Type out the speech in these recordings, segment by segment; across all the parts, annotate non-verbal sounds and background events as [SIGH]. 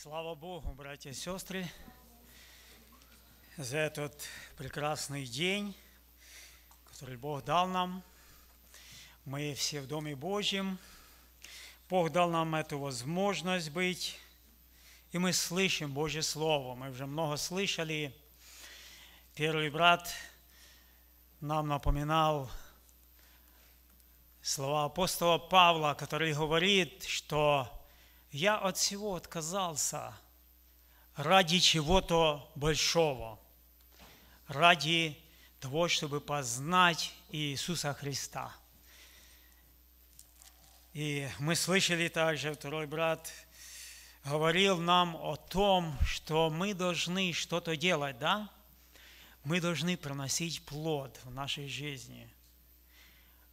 Слава Богу, братья и сестры, за этот прекрасный день, который Бог дал нам. Мы все в Доме Божьем. Бог дал нам эту возможность быть, и мы слышим Божье Слово. Мы уже много слышали. Первый брат нам напоминал слова апостола Павла, который говорит, что я от всего отказался ради чего-то большого, ради того, чтобы познать Иисуса Христа. И мы слышали также, второй брат говорил нам о том, что мы должны что-то делать, да? Мы должны проносить плод в нашей жизни.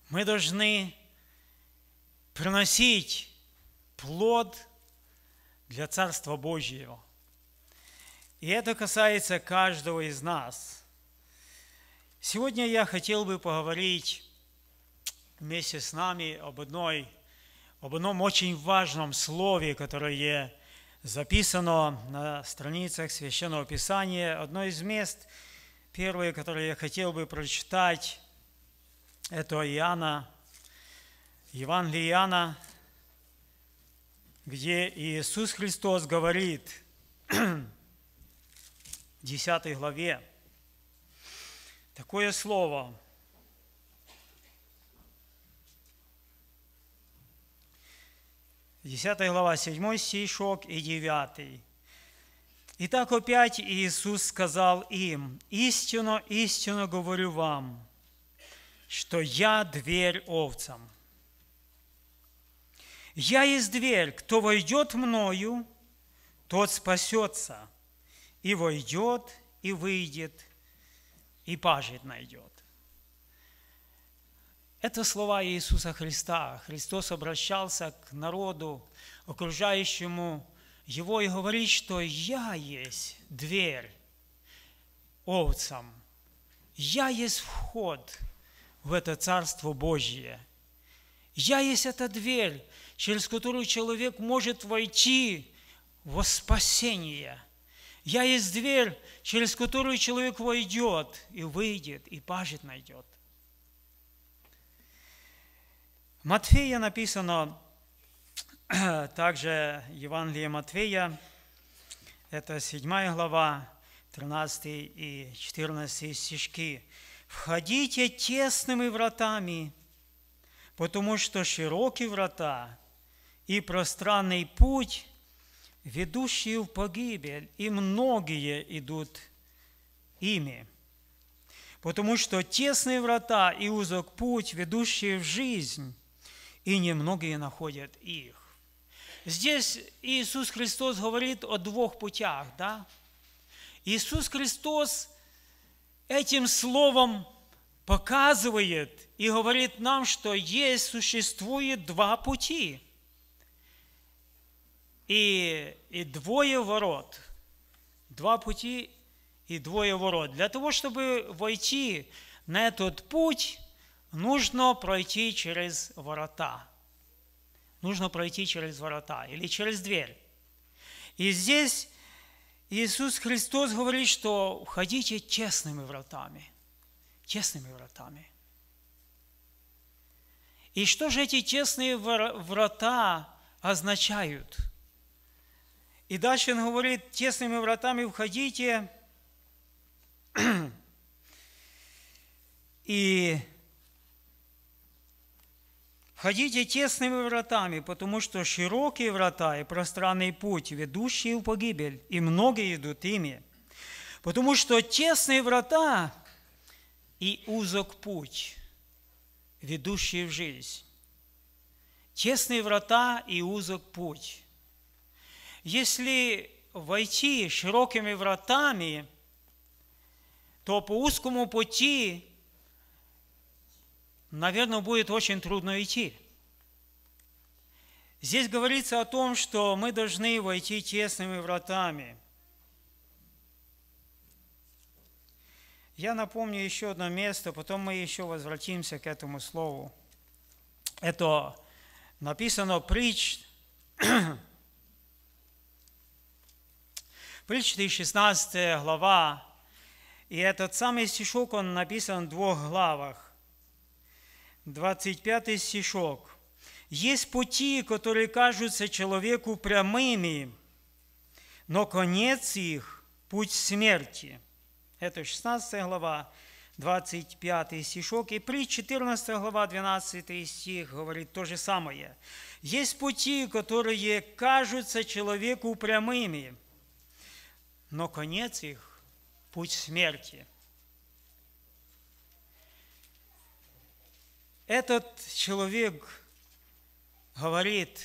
Мы должны приносить плод – для Царства Божьего. И это касается каждого из нас. Сегодня я хотел бы поговорить вместе с нами об, одной, об одном очень важном слове, которое записано на страницах Священного Писания. Одно из мест, первое, которое я хотел бы прочитать, это Иоанна, Евангелие Иоанна, где Иисус Христос говорит в 10 главе такое слово. Десятая глава, седьмой стишок и девятый. Итак, опять Иисус сказал им, «Истину, истину говорю вам, что я дверь овцам». «Я есть дверь, кто войдет мною, тот спасется, и войдет, и выйдет, и пажит найдет». Это слова Иисуса Христа. Христос обращался к народу, окружающему его, и говорит, что «Я есть дверь овцам, я есть вход в это Царство Божье, я есть эта дверь, через которую человек может войти во спасение. Я есть дверь, через которую человек войдет и выйдет, и пажит найдет. Матфея написано, [CLEARS THROAT] также Евангелие Матфея, это 7 глава, 13 и 14 стишки. «Входите тесными вратами, потому что широкие врата – и пространный путь, ведущий в погибель, и многие идут ими. Потому что тесные врата и узок путь, ведущий в жизнь, и немногие находят их. Здесь Иисус Христос говорит о двух путях, да? Иисус Христос этим словом показывает и говорит нам, что есть, существует два пути – и, и двое ворот. Два пути и двое ворот. Для того, чтобы войти на этот путь, нужно пройти через ворота. Нужно пройти через ворота или через дверь. И здесь Иисус Христос говорит, что входите честными вратами. Честными вратами. И что же эти честные врата означают – и дальше он говорит, тесными вратами входите. И входите тесными вратами, потому что широкие врата и пространный путь, ведущие в погибель, и многие идут ими. Потому что тесные врата и узок путь, ведущий в жизнь. Тесные врата и узок путь – если войти широкими вратами, то по узкому пути, наверное, будет очень трудно идти. Здесь говорится о том, что мы должны войти тесными вратами. Я напомню еще одно место, потом мы еще возвратимся к этому слову. Это написано притч [CLEARS THROAT] Притчи 16 глава, и этот самый стишок, он написан в двух главах. 25 стишок. «Есть пути, которые кажутся человеку прямыми, но конец их – путь смерти». Это 16 глава, 25 стишок. И при 14 глава, 12 стих говорит то же самое. «Есть пути, которые кажутся человеку прямыми, но конец их – путь смерти. Этот человек говорит,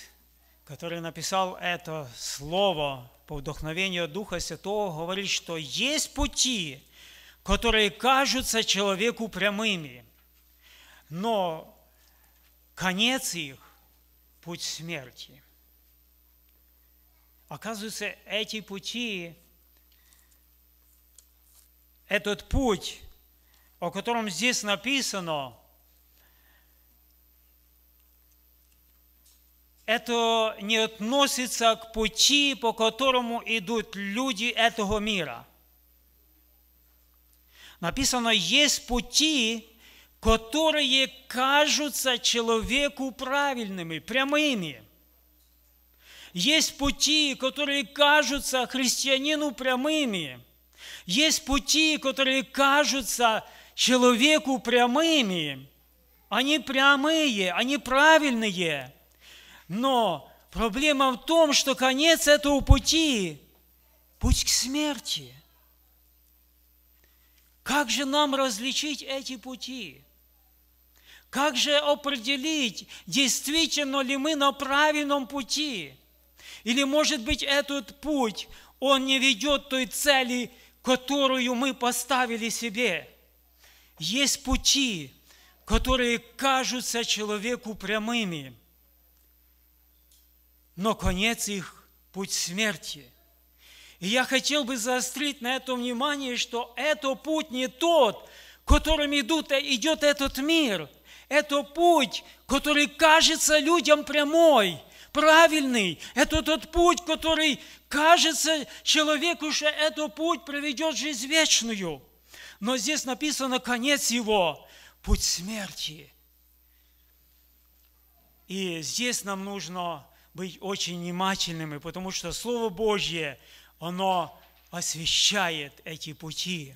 который написал это слово по вдохновению Духа Святого, говорит, что есть пути, которые кажутся человеку прямыми, но конец их – путь смерти. Оказывается, эти пути этот путь, о котором здесь написано, это не относится к пути, по которому идут люди этого мира. Написано, есть пути, которые кажутся человеку правильными, прямыми. Есть пути, которые кажутся христианину прямыми – есть пути, которые кажутся человеку прямыми. Они прямые, они правильные. Но проблема в том, что конец этого пути – путь к смерти. Как же нам различить эти пути? Как же определить, действительно ли мы на правильном пути? Или, может быть, этот путь, он не ведет той цели, которую мы поставили себе. Есть пути, которые кажутся человеку прямыми, но конец их – путь смерти. И я хотел бы заострить на это внимание, что это путь не тот, которым идут, э, идет этот мир. Это путь, который кажется людям прямой – правильный, это тот путь, который кажется человеку, что этот путь приведет жизнь вечную. Но здесь написано конец его, путь смерти. И здесь нам нужно быть очень внимательными, потому что Слово Божье, оно освещает эти пути.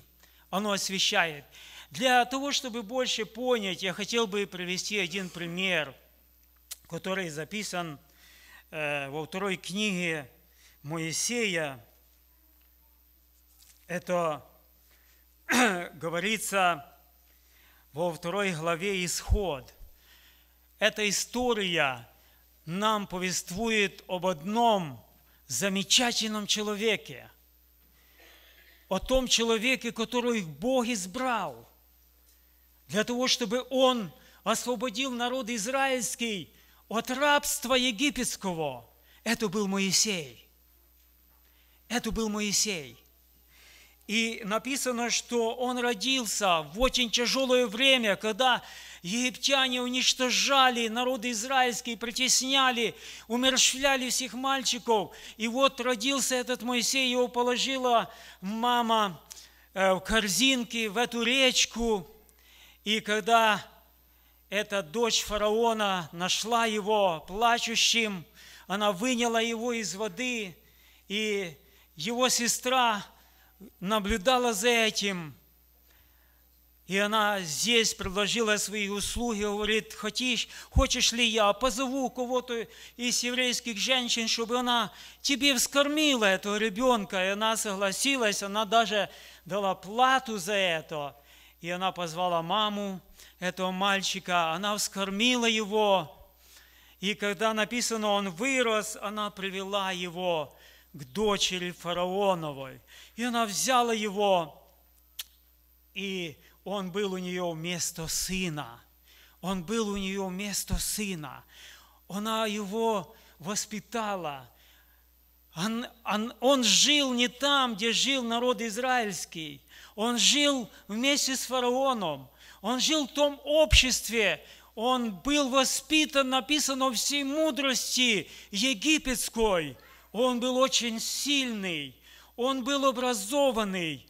Оно освещает. Для того, чтобы больше понять, я хотел бы привести один пример, который записан Э, во второй книге Моисея, это [CLEARS THROAT] говорится во второй главе Исход. Эта история нам повествует об одном замечательном человеке, о том человеке, который Бог избрал, для того, чтобы он освободил народ израильский от рабства египетского. Это был Моисей. Это был Моисей. И написано, что он родился в очень тяжелое время, когда египтяне уничтожали народы израильские, притесняли, умерщвляли всех мальчиков. И вот родился этот Моисей, его положила мама э, в корзинке, в эту речку. И когда эта дочь фараона нашла его плачущим, она выняла его из воды, и его сестра наблюдала за этим. И она здесь предложила свои услуги, говорит, хочешь, хочешь ли я позову кого-то из еврейских женщин, чтобы она тебе вскормила этого ребенка. И она согласилась, она даже дала плату за это – и она позвала маму этого мальчика, она вскормила его, и когда написано «он вырос», она привела его к дочери фараоновой, и она взяла его, и он был у нее вместо сына. Он был у нее вместо сына. Она его воспитала. Он, он, он жил не там, где жил народ израильский. Он жил вместе с фараоном. Он жил в том обществе. Он был воспитан, написано, всей мудрости египетской. Он был очень сильный. Он был образованный.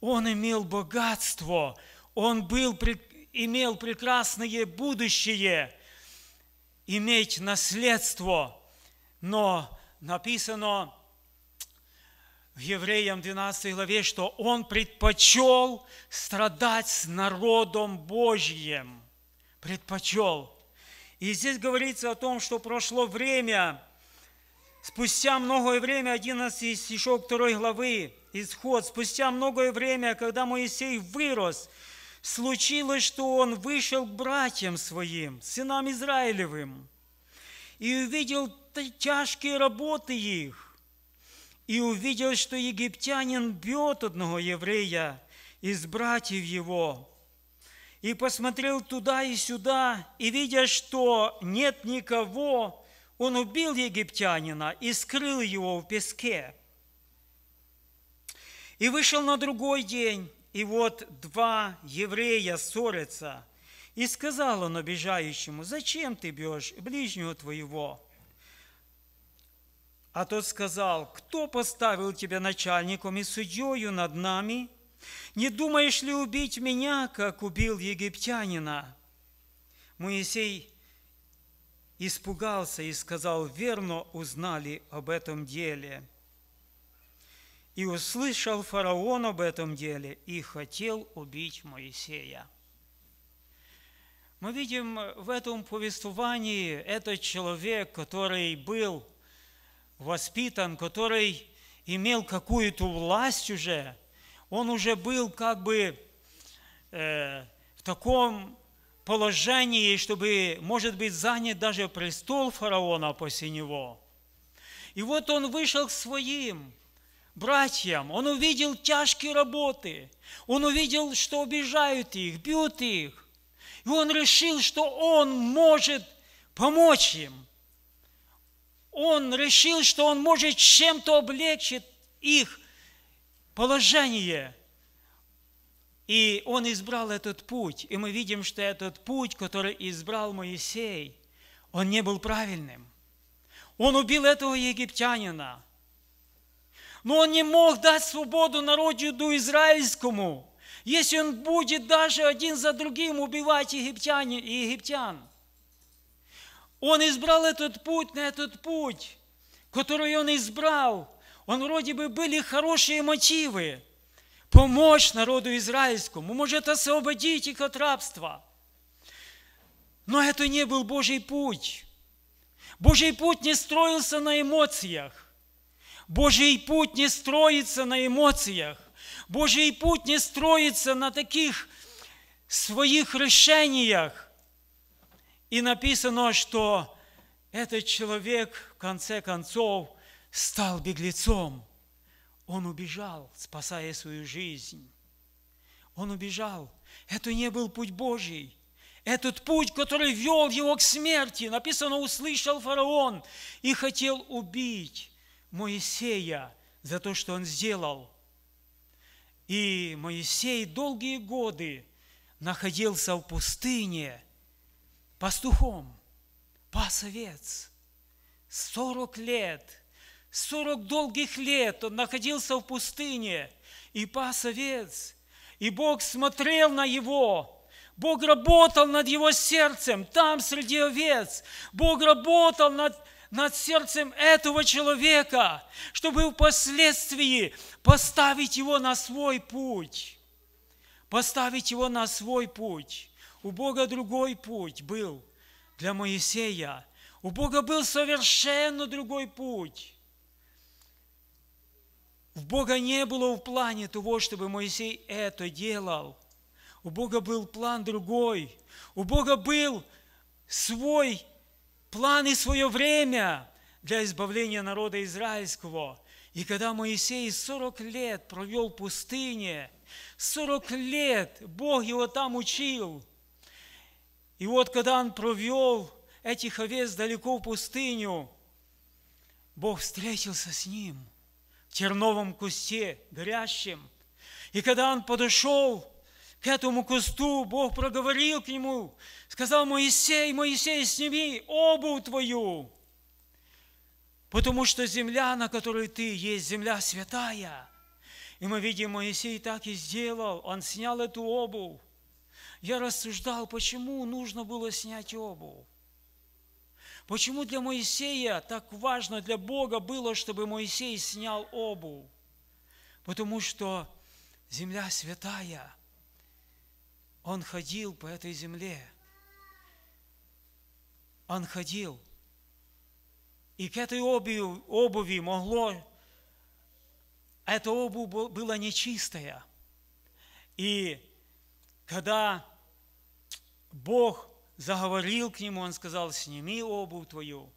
Он имел богатство. Он был, имел прекрасное будущее. Иметь наследство. Но написано, в Евреям 12 главе, что он предпочел страдать с народом Божьим. Предпочел. И здесь говорится о том, что прошло время, спустя многое время, 11 стишок 2 главы, исход, спустя многое время, когда Моисей вырос, случилось, что он вышел к братьям своим, сынам Израилевым, и увидел тяжкие работы их, и увидел, что египтянин бьет одного еврея из братьев его, и посмотрел туда и сюда, и, видя, что нет никого, он убил египтянина и скрыл его в песке. И вышел на другой день, и вот два еврея ссорятся. И сказал он обижающему, «Зачем ты бьешь ближнего твоего?» А тот сказал, кто поставил тебя начальником и судьею над нами? Не думаешь ли убить меня, как убил египтянина? Моисей испугался и сказал, верно узнали об этом деле. И услышал фараон об этом деле и хотел убить Моисея. Мы видим в этом повествовании этот человек, который был воспитан, который имел какую-то власть уже, он уже был как бы э, в таком положении, чтобы, может быть, занять даже престол фараона после него. И вот он вышел к своим братьям, он увидел тяжкие работы, он увидел, что обижают их, бьют их, и он решил, что он может помочь им он решил, что он может чем-то облегчить их положение. И он избрал этот путь. И мы видим, что этот путь, который избрал Моисей, он не был правильным. Он убил этого египтянина. Но он не мог дать свободу народу израильскому, если он будет даже один за другим убивать египтяне и египтян – Он избрал этот путь на этот путь, который он избрал. Он вроде бы были хорошие мотивы. Помочь народу израильскому, может освободить их от рабства. Но это не был Божий путь. Божий путь не строился на эмоциях. Божий путь не строится на эмоциях. Божий путь не строится на таких своих решениях, И написано, что этот человек, в конце концов, стал беглецом. Он убежал, спасая свою жизнь. Он убежал. Это не был путь Божий. Этот путь, который вел его к смерти, написано, услышал фараон и хотел убить Моисея за то, что он сделал. И Моисей долгие годы находился в пустыне – пастухом, пасовец, Сорок лет, сорок долгих лет он находился в пустыне и пасовец, И Бог смотрел на его, Бог работал над его сердцем, там, среди овец. Бог работал над, над сердцем этого человека, чтобы впоследствии поставить его на свой путь. Поставить его на свой путь. У Бога другой путь был для Моисея. У Бога был совершенно другой путь. У Бога не было в плане того, чтобы Моисей это делал. У Бога был план другой. У Бога был свой план и свое время для избавления народа израильского. И когда Моисей 40 лет провел в пустыне, 40 лет Бог его там учил – и вот, когда он провел этих овец далеко в пустыню, Бог встретился с ним в терновом кусте, горящем. И когда он подошел к этому кусту, Бог проговорил к нему, сказал, Моисей, Моисей, сними обувь твою, потому что земля, на которой ты, есть земля святая. И мы видим, Моисей так и сделал, он снял эту обувь, я рассуждал, почему нужно было снять обувь. Почему для Моисея так важно, для Бога было, чтобы Моисей снял обувь? Потому что земля святая. Он ходил по этой земле. Он ходил. И к этой обуви, обуви могло... Эта обувь была нечистая. И когда Бог заговорил к нему, он сказал, сними обувь твою,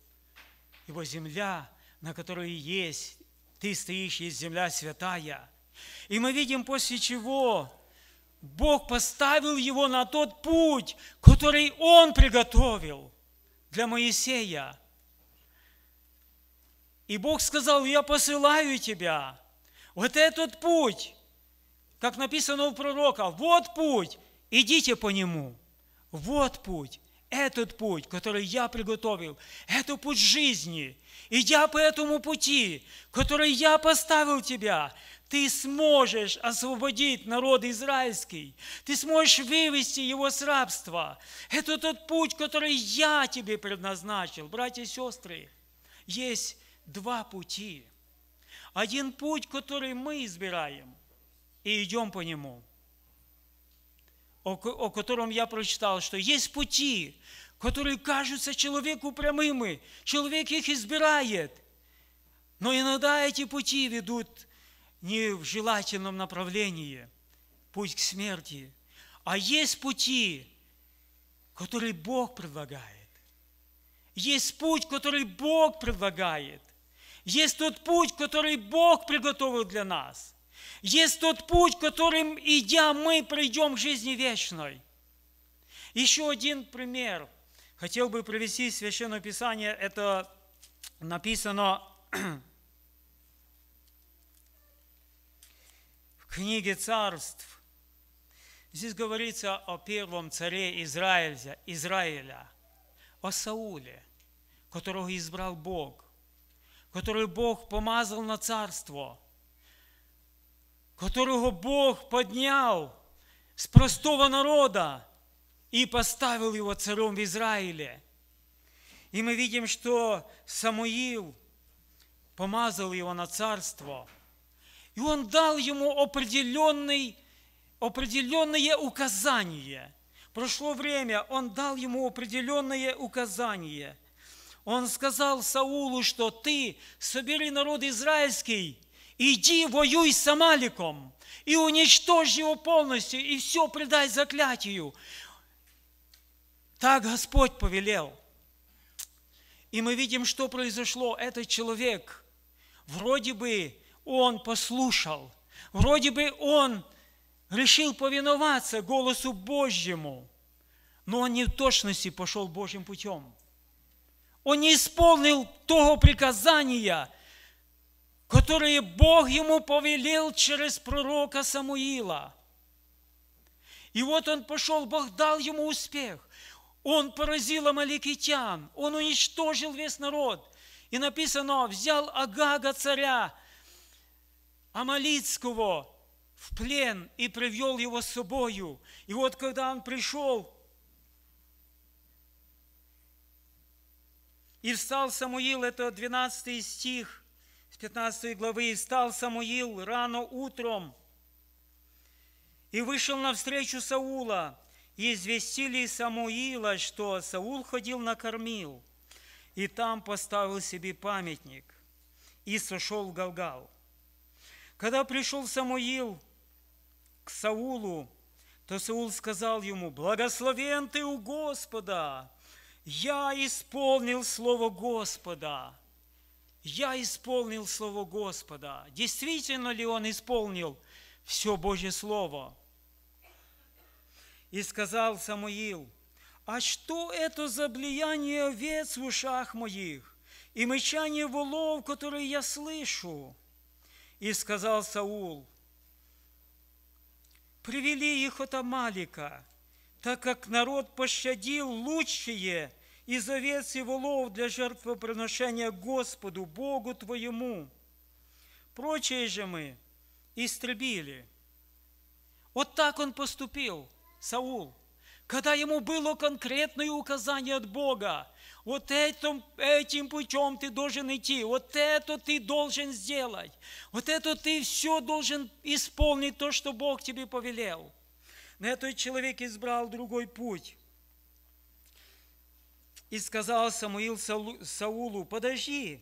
его земля, на которой есть, ты стоишь, есть земля святая. И мы видим, после чего Бог поставил его на тот путь, который он приготовил для Моисея. И Бог сказал, я посылаю тебя. Вот этот путь, как написано у пророка, вот путь, идите по нему – вот путь, этот путь, который я приготовил, это путь жизни. Идя по этому пути, который я поставил тебя, ты сможешь освободить народ израильский. Ты сможешь вывести его с рабства. Это тот путь, который я тебе предназначил. Братья и сестры, есть два пути. Один путь, который мы избираем и идем по нему – о, о котором я прочитал, что есть пути, которые кажутся человеку прямыми, человек их избирает. Но иногда эти пути ведут не в желательном направлении, путь к смерти. А есть пути, которые Бог предлагает. Есть путь, который Бог предлагает. Есть тот путь, который Бог приготовил для нас. Есть тот путь, которым, идя, мы придем к жизни вечной. Еще один пример. Хотел бы привести Священное Писание. Это написано в книге царств. Здесь говорится о первом царе Израиля, Израиля, о Сауле, которого избрал Бог, который Бог помазал на царство – которого Бог поднял с простого народа и поставил его царем в Израиле. И мы видим, что Самуил помазал его на царство, и он дал ему определенный, определенные указания. Прошло время, он дал ему определенные указания. Он сказал Саулу, что ты собери народ израильский – иди воюй с Амаликом и уничтожь его полностью, и все предай заклятию. Так Господь повелел. И мы видим, что произошло. Этот человек, вроде бы он послушал, вроде бы он решил повиноваться голосу Божьему, но он не в точности пошел Божьим путем. Он не исполнил того приказания – которые Бог ему повелел через пророка Самуила. И вот он пошел, Бог дал ему успех. Он поразил амаликитян, он уничтожил весь народ. И написано, взял Агага царя Амалицкого в плен и привел его с собою. И вот когда он пришел и встал Самуил, это 12 стих – с 15 главы, «И встал Самуил рано утром, и вышел навстречу Саула, и известили Самуила, что Саул ходил накормил и там поставил себе памятник, и сошел в Галгал. Когда пришел Самуил к Саулу, то Саул сказал ему, «Благословен ты у Господа! Я исполнил слово Господа!» я исполнил Слово Господа. Действительно ли он исполнил все Божье Слово? И сказал Самуил, а что это за влияние овец в ушах моих и мычание волов, которые я слышу? И сказал Саул, привели их от Амалика, так как народ пощадил лучшие – из овец и волов для жертвоприношения Господу, Богу твоему. прочие же мы истребили. Вот так он поступил, Саул, когда ему было конкретное указание от Бога. Вот этим, этим путем ты должен идти, вот это ты должен сделать, вот это ты все должен исполнить, то, что Бог тебе повелел. Но этот человек избрал другой путь. И сказал Самуил Саулу, подожди,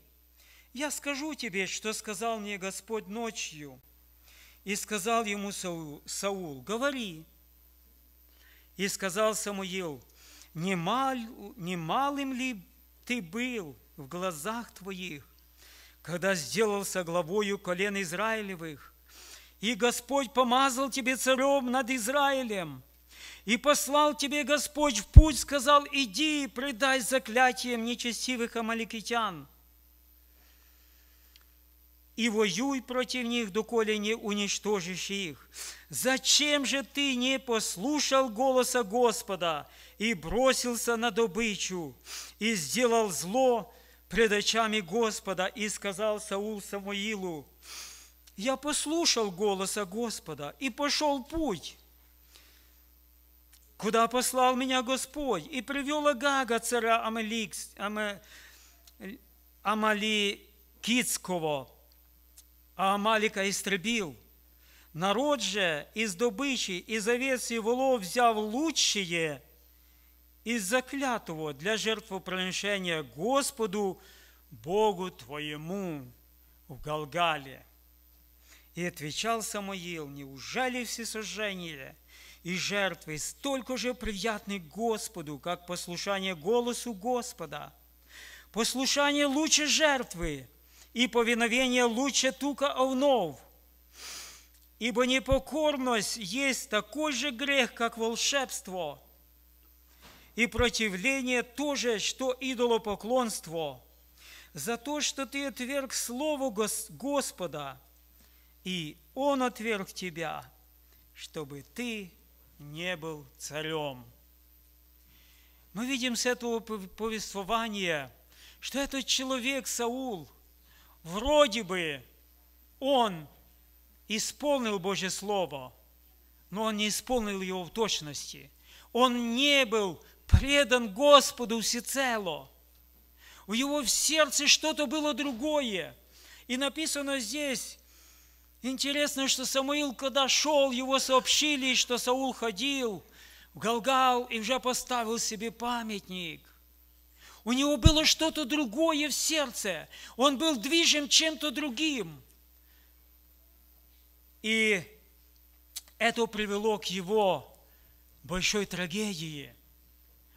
я скажу тебе, что сказал мне Господь ночью. И сказал ему Саул, Саул говори. И сказал Самуил, не, мал, ли ты был в глазах твоих, когда сделался главою колен Израилевых, и Господь помазал тебе царем над Израилем – и послал тебе Господь в путь, сказал, иди и предай заклятием нечестивых амаликитян. И воюй против них, доколе не уничтожишь их. Зачем же ты не послушал голоса Господа и бросился на добычу, и сделал зло пред очами Господа, и сказал Саул Самуилу, я послушал голоса Господа и пошел путь, куда послал меня Господь, и привел Агага, царя Амаликитского, а Амалика истребил. Народ же из добычи, из овец и волов взял лучшие из заклятого для жертвоприношения Господу, Богу твоему в Галгале. И отвечал Самуил, неужели все сожжения – и жертвы столько же приятны Господу, как послушание голосу Господа. Послушание лучше жертвы, и повиновение лучше тука овнов. Ибо непокорность есть такой же грех, как волшебство, и противление тоже, что идолопоклонство. За то, что ты отверг Слово Господа, и Он отверг тебя, чтобы ты не был царем. Мы видим с этого повествования, что этот человек Саул, вроде бы он исполнил Божье Слово, но он не исполнил его в точности. Он не был предан Господу всецело. У его в сердце что-то было другое. И написано здесь, Интересно, что Самуил, когда шел, его сообщили, что Саул ходил в Галгал и уже поставил себе памятник. У него было что-то другое в сердце. Он был движим чем-то другим. И это привело к его большой трагедии.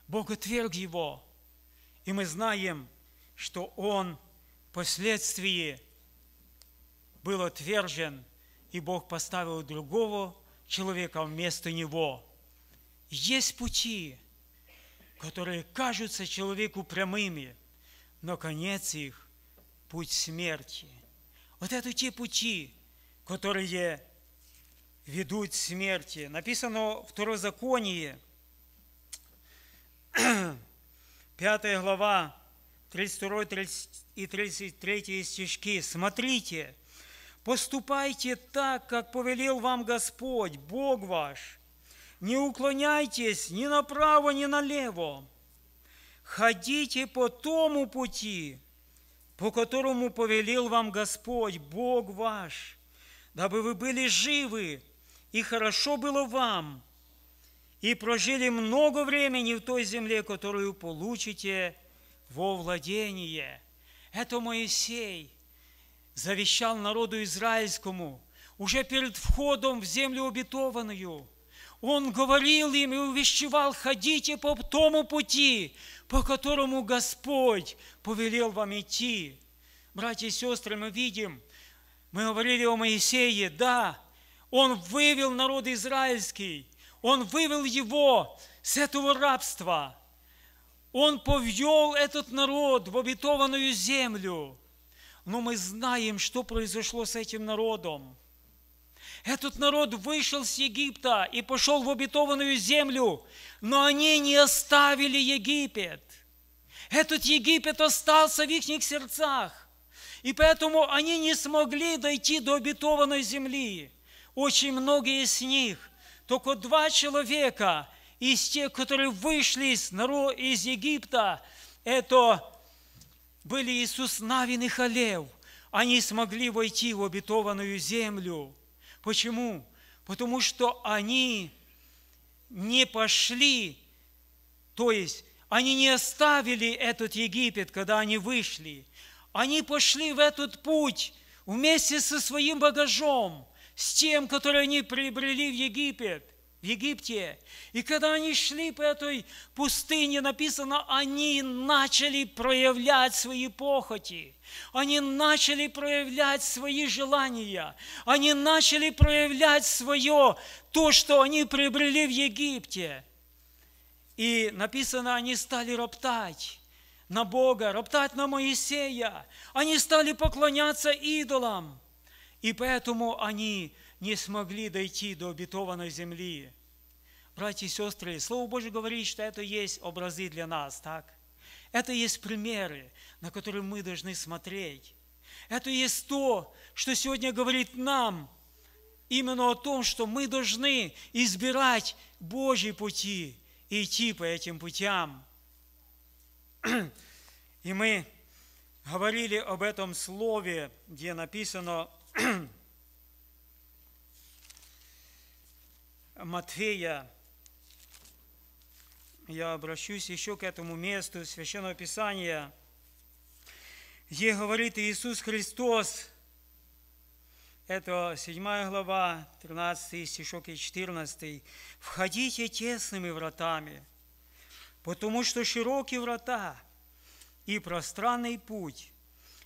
Бог отверг его. И мы знаем, что он впоследствии был отвержен, и Бог поставил другого человека вместо него. Есть пути, которые кажутся человеку прямыми, но конец их – путь смерти. Вот это те пути, которые ведут к смерти. Написано в Второзаконии, 5 [CLEARS THROAT] глава, 32 и 33 стишки. «Смотрите, Поступайте так, как повелел вам Господь, Бог ваш. Не уклоняйтесь ни направо, ни налево. Ходите по тому пути, по которому повелел вам Господь, Бог ваш, дабы вы были живы, и хорошо было вам, и прожили много времени в той земле, которую получите во владение. Это Моисей – завещал народу израильскому, уже перед входом в землю обетованную. Он говорил им и увещевал, ходите по тому пути, по которому Господь повелел вам идти. Братья и сестры, мы видим, мы говорили о Моисее, да, он вывел народ израильский, он вывел его с этого рабства, он повел этот народ в обетованную землю – но мы знаем, что произошло с этим народом. Этот народ вышел с Египта и пошел в обетованную землю, но они не оставили Египет. Этот Египет остался в их сердцах, и поэтому они не смогли дойти до обетованной земли. Очень многие из них, только два человека из тех, которые вышли из, из Египта, это были Иисус Навин и Халев. Они смогли войти в обетованную землю. Почему? Потому что они не пошли, то есть они не оставили этот Египет, когда они вышли. Они пошли в этот путь вместе со своим багажом, с тем, который они приобрели в Египет – Египте. И когда они шли по этой пустыне, написано, они начали проявлять свои похоти, они начали проявлять свои желания, они начали проявлять свое, то, что они приобрели в Египте. И написано, они стали роптать на Бога, роптать на Моисея. Они стали поклоняться идолам. И поэтому они не смогли дойти до обетованной земли братья и сестры, Слово Божье говорит, что это есть образы для нас, так? Это есть примеры, на которые мы должны смотреть. Это есть то, что сегодня говорит нам именно о том, что мы должны избирать Божьи пути и идти по этим путям. И мы говорили об этом слове, где написано [CLEARS THROAT] Матфея я обращусь еще к этому месту Священного Писания, где говорит Иисус Христос, это 7 глава, 13 стишок и 14. «Входите тесными вратами, потому что широкие врата и пространный путь,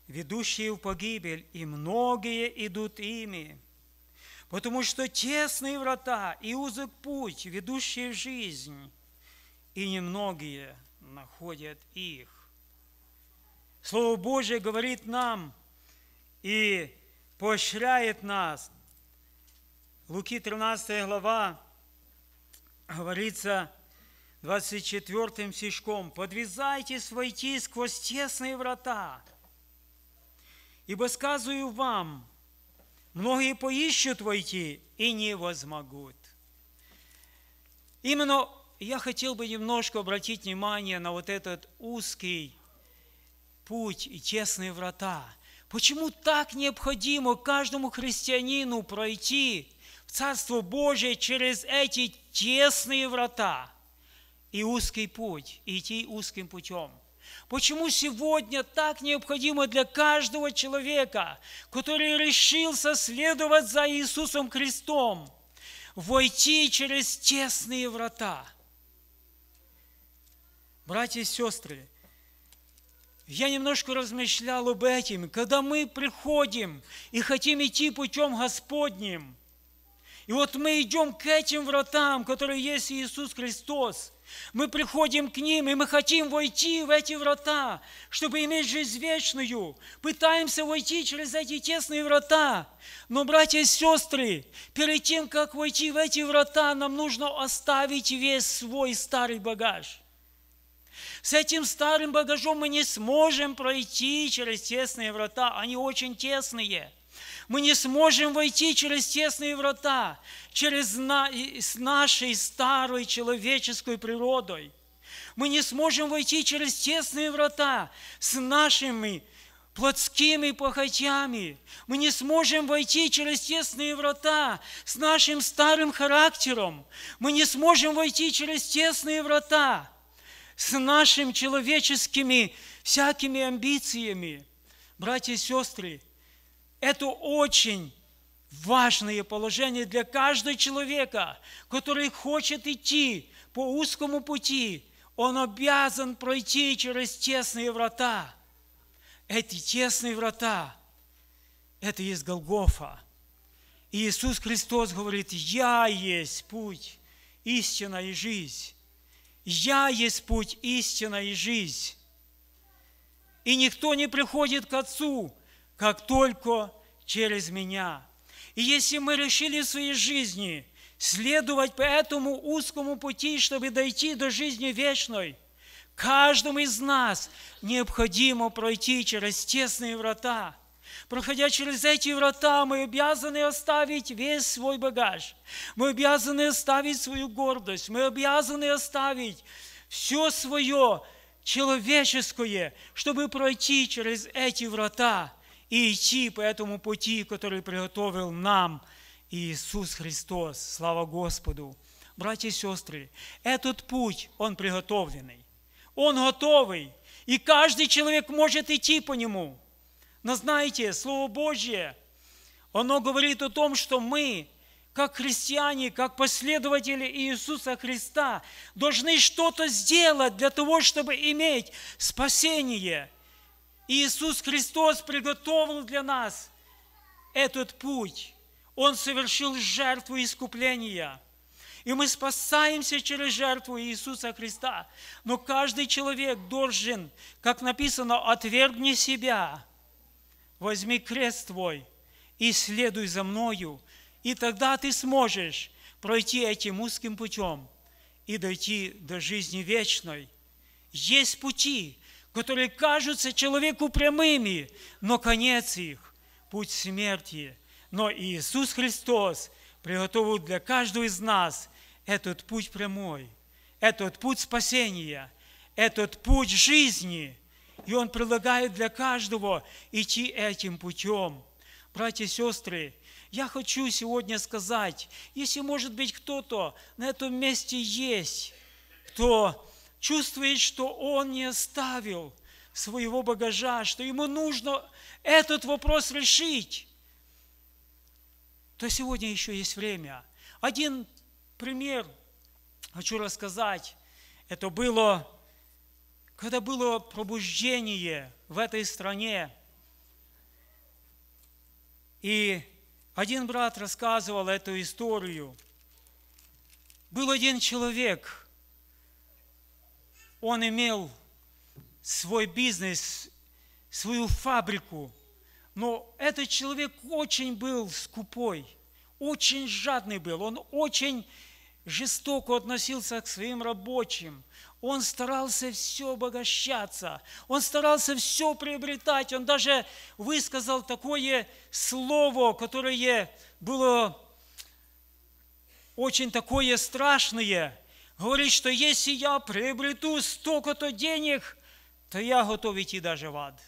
ведущие в погибель, и многие идут ими, потому что тесные врата и узок путь, ведущие в жизнь, и немногие находят их. Слово Божье говорит нам и поощряет нас. Луки 13 глава говорится 24 стишком, «Подвязайтесь войти сквозь тесные врата, ибо сказываю вам, многие поищут войти и не возмогут». Именно я хотел бы немножко обратить внимание на вот этот узкий путь и тесные врата. Почему так необходимо каждому христианину пройти в Царство Божие через эти тесные врата и узкий путь, и идти узким путем? Почему сегодня так необходимо для каждого человека, который решился следовать за Иисусом Христом, войти через тесные врата – Братья и сестры, я немножко размышлял об этом. Когда мы приходим и хотим идти путем Господним, и вот мы идем к этим вратам, которые есть Иисус Христос, мы приходим к ним, и мы хотим войти в эти врата, чтобы иметь жизнь вечную. Пытаемся войти через эти тесные врата. Но, братья и сестры, перед тем, как войти в эти врата, нам нужно оставить весь свой старый багаж. С этим старым багажом мы не сможем пройти через тесные врата. Они очень тесные. Мы не сможем войти через тесные врата, через на, с нашей старой человеческой природой. Мы не сможем войти через тесные врата с нашими плотскими похотями. Мы не сможем войти через тесные врата с нашим старым характером. Мы не сможем войти через тесные врата с нашими человеческими всякими амбициями. Братья и сестры, это очень важное положение для каждого человека, который хочет идти по узкому пути. Он обязан пройти через тесные врата. Эти тесные врата – это есть Голгофа. И Иисус Христос говорит, «Я есть путь, истина и жизнь». «Я есть путь, истина и жизнь, и никто не приходит к Отцу, как только через меня». И если мы решили в своей жизни следовать по этому узкому пути, чтобы дойти до жизни вечной, каждому из нас необходимо пройти через тесные врата – Проходя через эти врата, мы обязаны оставить весь свой багаж. Мы обязаны оставить свою гордость. Мы обязаны оставить все свое человеческое, чтобы пройти через эти врата и идти по этому пути, который приготовил нам Иисус Христос. Слава Господу! Братья и сестры, этот путь, он приготовленный, он готовый, и каждый человек может идти по нему – но знаете, Слово Божье, оно говорит о том, что мы, как христиане, как последователи Иисуса Христа, должны что-то сделать для того, чтобы иметь спасение. Иисус Христос приготовил для нас этот путь. Он совершил жертву искупления. И мы спасаемся через жертву Иисуса Христа. Но каждый человек должен, как написано, отвергни себя – возьми крест твой и следуй за мною, и тогда ты сможешь пройти этим узким путем и дойти до жизни вечной. Есть пути, которые кажутся человеку прямыми, но конец их – путь смерти. Но Иисус Христос приготовил для каждого из нас этот путь прямой, этот путь спасения, этот путь жизни – и Он предлагает для каждого идти этим путем. Братья и сестры, я хочу сегодня сказать, если, может быть, кто-то на этом месте есть, кто чувствует, что он не оставил своего багажа, что ему нужно этот вопрос решить, то сегодня еще есть время. Один пример хочу рассказать. Это было когда было пробуждение в этой стране, и один брат рассказывал эту историю. Был один человек, он имел свой бизнес, свою фабрику, но этот человек очень был скупой, очень жадный был, он очень жестоко относился к своим рабочим – он старался все обогащаться, он старался все приобретать, он даже высказал такое слово, которое было очень такое страшное. Говорит, что если я приобрету столько-то денег, то я готов идти даже в ад.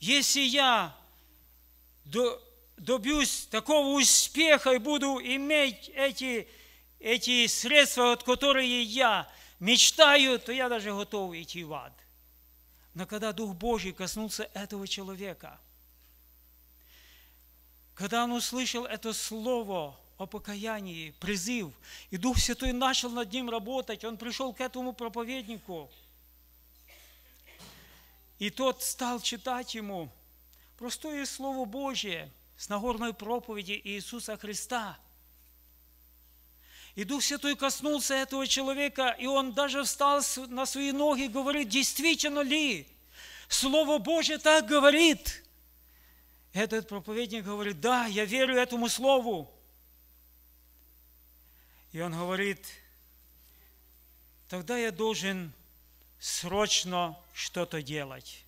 Если я добьюсь такого успеха и буду иметь эти эти средства, от которые я мечтаю, то я даже готов идти в ад. Но когда Дух Божий коснулся этого человека, когда он услышал это слово о покаянии, призыв, и Дух Святой начал над ним работать, он пришел к этому проповеднику, и тот стал читать ему простое Слово Божие с Нагорной проповеди Иисуса Христа – и Дух Святой коснулся этого человека, и он даже встал на свои ноги и говорит, действительно ли? Слово Божье так говорит. Этот проповедник говорит, да, я верю этому слову. И он говорит, тогда я должен срочно что-то делать.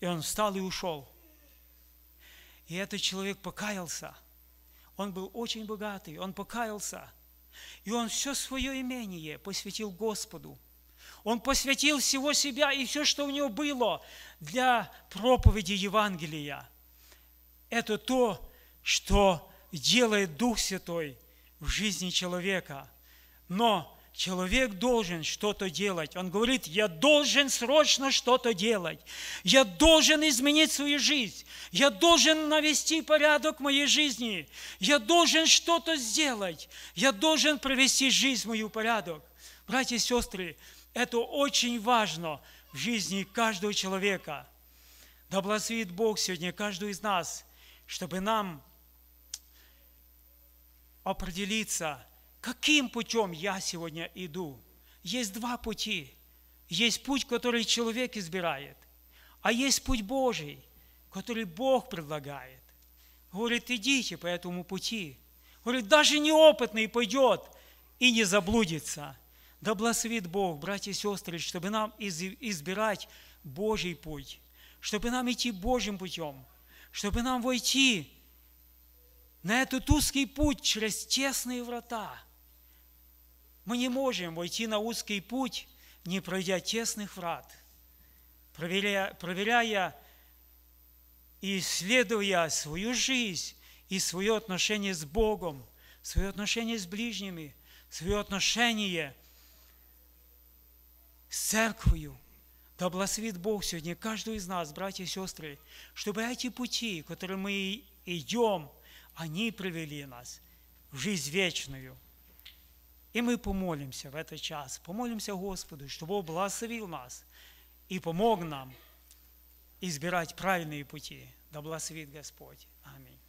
И он встал и ушел. И этот человек покаялся – он был очень богатый, он покаялся. И он все свое имение посвятил Господу. Он посвятил всего себя и все, что у него было для проповеди Евангелия. Это то, что делает Дух Святой в жизни человека. Но Человек должен что-то делать. Он говорит, я должен срочно что-то делать. Я должен изменить свою жизнь. Я должен навести порядок в моей жизни. Я должен что-то сделать. Я должен провести жизнь мою в порядок. Братья и сестры, это очень важно в жизни каждого человека. Да благословит Бог сегодня каждую из нас, чтобы нам определиться – каким путем я сегодня иду? Есть два пути. Есть путь, который человек избирает, а есть путь Божий, который Бог предлагает. Говорит, идите по этому пути. Говорит, даже неопытный пойдет и не заблудится. Да благословит Бог, братья и сестры, чтобы нам избирать Божий путь, чтобы нам идти Божьим путем, чтобы нам войти на этот узкий путь через честные врата – мы не можем войти на узкий путь, не пройдя тесных врат, проверяя, проверяя и исследуя свою жизнь и свое отношение с Богом, свое отношение с ближними, свое отношение с церковью. Да благословит Бог сегодня каждую из нас, братья и сестры, чтобы эти пути, которые мы идем, они привели нас в жизнь вечную – и мы помолимся в этот час, помолимся Господу, чтобы Он благословил нас и помог нам избирать правильные пути. Да благословит Господь. Аминь.